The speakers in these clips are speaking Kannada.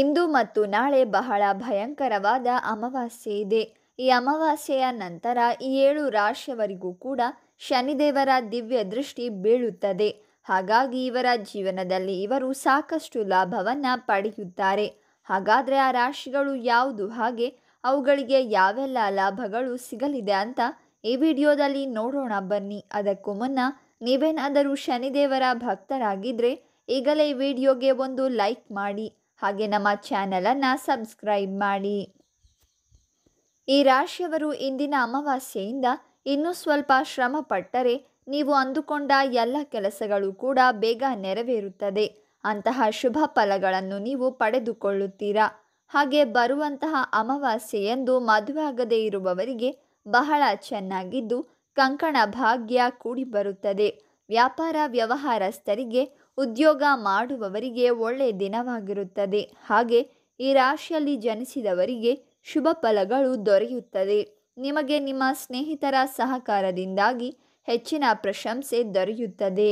ಇಂದು ಮತ್ತು ನಾಳೆ ಬಹಳ ಭಯಂಕರವಾದ ಅಮಾವಾಸ್ಯೆ ಇದೆ ಈ ಅಮಾವಾಸ್ಯೆಯ ನಂತರ ಈ ಏಳು ರಾಶಿಯವರಿಗೂ ಕೂಡ ಶನಿದೇವರ ದಿವ್ಯ ದೃಷ್ಟಿ ಬೀಳುತ್ತದೆ ಹಾಗಾಗಿ ಇವರ ಜೀವನದಲ್ಲಿ ಇವರು ಸಾಕಷ್ಟು ಲಾಭವನ್ನು ಪಡೆಯುತ್ತಾರೆ ಹಾಗಾದರೆ ಆ ರಾಶಿಗಳು ಯಾವುದು ಹಾಗೆ ಅವುಗಳಿಗೆ ಯಾವೆಲ್ಲ ಲಾಭಗಳು ಸಿಗಲಿದೆ ಅಂತ ಈ ವಿಡಿಯೋದಲ್ಲಿ ನೋಡೋಣ ಬನ್ನಿ ಅದಕ್ಕೂ ಮುನ್ನ ನೀವೇನಾದರೂ ಶನಿದೇವರ ಭಕ್ತರಾಗಿದ್ದರೆ ಈಗಲೇ ವಿಡಿಯೋಗೆ ಒಂದು ಲೈಕ್ ಮಾಡಿ ಹಾಗೆ ನಮ್ಮ ಚಾನಲನ್ನು ಸಬ್ಸ್ಕ್ರೈಬ್ ಮಾಡಿ ಈ ರಾಶಿಯವರು ಇಂದಿನ ಅಮಾವಾಸ್ಯೆಯಿಂದ ಇನ್ನೂ ಸ್ವಲ್ಪ ಶ್ರಮ ಪಟ್ಟರೆ ನೀವು ಅಂದುಕೊಂಡ ಎಲ್ಲ ಕೆಲಸಗಳು ಕೂಡ ಬೇಗ ನೆರವೇರುತ್ತದೆ ಅಂತಹ ಶುಭ ಫಲಗಳನ್ನು ನೀವು ಪಡೆದುಕೊಳ್ಳುತ್ತೀರಾ ಹಾಗೆ ಬರುವಂತಹ ಅಮಾವಾಸ್ಯೆಯೆಂದು ಮದುವೆ ಆಗದೇ ಇರುವವರಿಗೆ ಬಹಳ ಚೆನ್ನಾಗಿದ್ದು ಕಂಕಣ ಭಾಗ್ಯ ಕೂಡಿ ಬರುತ್ತದೆ ವ್ಯಾಪಾರ ವ್ಯವಹಾರಸ್ಥರಿಗೆ ಉದ್ಯೋಗ ಮಾಡುವವರಿಗೆ ಒಳ್ಳೆಯ ದಿನವಾಗಿರುತ್ತದೆ ಹಾಗೆ ಈ ರಾಶಿಯಲ್ಲಿ ಜನಿಸಿದವರಿಗೆ ಶುಭ ಫಲಗಳು ದೊರೆಯುತ್ತದೆ ನಿಮಗೆ ನಿಮ್ಮ ಸ್ನೇಹಿತರ ಸಹಕಾರದಿಂದಾಗಿ ಹೆಚ್ಚಿನ ಪ್ರಶಂಸೆ ದೊರೆಯುತ್ತದೆ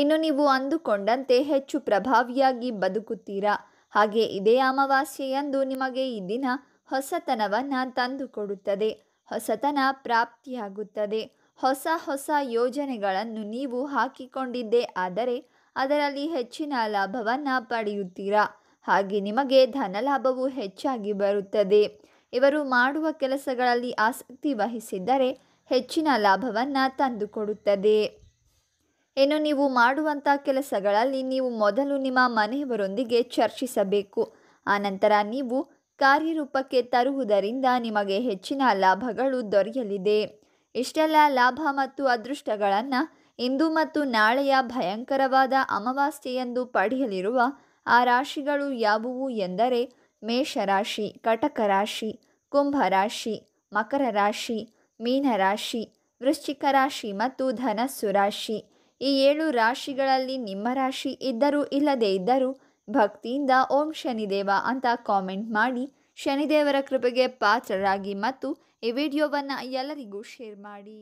ಇನ್ನು ನೀವು ಅಂದುಕೊಂಡಂತೆ ಹೆಚ್ಚು ಪ್ರಭಾವಿಯಾಗಿ ಬದುಕುತ್ತೀರಾ ಹಾಗೆ ಇದೇ ಅಮಾವಾಸ್ಯೆಯಂದು ನಿಮಗೆ ಈ ದಿನ ಹೊಸತನವನ್ನು ತಂದುಕೊಡುತ್ತದೆ ಹೊಸತನ ಪ್ರಾಪ್ತಿಯಾಗುತ್ತದೆ ಹೊಸ ಹೊಸ ಯೋಜನೆಗಳನ್ನು ನೀವು ಹಾಕಿಕೊಂಡಿದ್ದೇ ಆದರೆ ಅದರಲ್ಲಿ ಹೆಚ್ಚಿನ ಲಾಭವನ್ನು ಪಡೆಯುತ್ತೀರಾ ಹಾಗೆ ನಿಮಗೆ ಧನಲಾಭವು ಹೆಚ್ಚಾಗಿ ಬರುತ್ತದೆ ಇವರು ಮಾಡುವ ಕೆಲಸಗಳಲ್ಲಿ ಆಸಕ್ತಿ ವಹಿಸಿದ್ದರೆ ಹೆಚ್ಚಿನ ಲಾಭವನ್ನು ತಂದುಕೊಡುತ್ತದೆ ಇನ್ನು ನೀವು ಮಾಡುವಂಥ ಕೆಲಸಗಳಲ್ಲಿ ನೀವು ಮೊದಲು ನಿಮ್ಮ ಮನೆಯವರೊಂದಿಗೆ ಚರ್ಚಿಸಬೇಕು ಆನಂತರ ನೀವು ಕಾರ್ಯರೂಪಕ್ಕೆ ತರುವುದರಿಂದ ನಿಮಗೆ ಹೆಚ್ಚಿನ ಲಾಭಗಳು ದೊರೆಯಲಿದೆ ಇಷ್ಟೆಲ್ಲ ಲಾಭ ಮತ್ತು ಅದೃಷ್ಟಗಳನ್ನು ಇಂದು ಮತ್ತು ನಾಳೆಯ ಭಯಂಕರವಾದ ಅಮಾವಾಸ್ಯೆಯೆಂದು ಪಡೆಯಲಿರುವ ಆ ರಾಶಿಗಳು ಯಾವುವು ಎಂದರೆ ಮೇಷರಾಶಿ ಕಟಕ ರಾಶಿ ಕುಂಭರಾಶಿ ಮಕರ ರಾಶಿ ಮೀನರಾಶಿ ವೃಶ್ಚಿಕ ರಾಶಿ ಮತ್ತು ಧನಸ್ಸು ರಾಶಿ ಈ ಏಳು ರಾಶಿಗಳಲ್ಲಿ ನಿಮ್ಮ ರಾಶಿ ಇದ್ದರೂ ಇಲ್ಲದೇ ಇದ್ದರೂ ಭಕ್ತಿಯಿಂದ ಓಂ ಶನಿದೇವ ಅಂತ ಕಾಮೆಂಟ್ ಮಾಡಿ ಶನಿದೇವರ ಕೃಪೆಗೆ ಪಾತ್ರರಾಗಿ ಮತ್ತು ಈ ವಿಡಿಯೋವನ್ನು ಎಲ್ಲರಿಗೂ ಶೇರ್ ಮಾಡಿ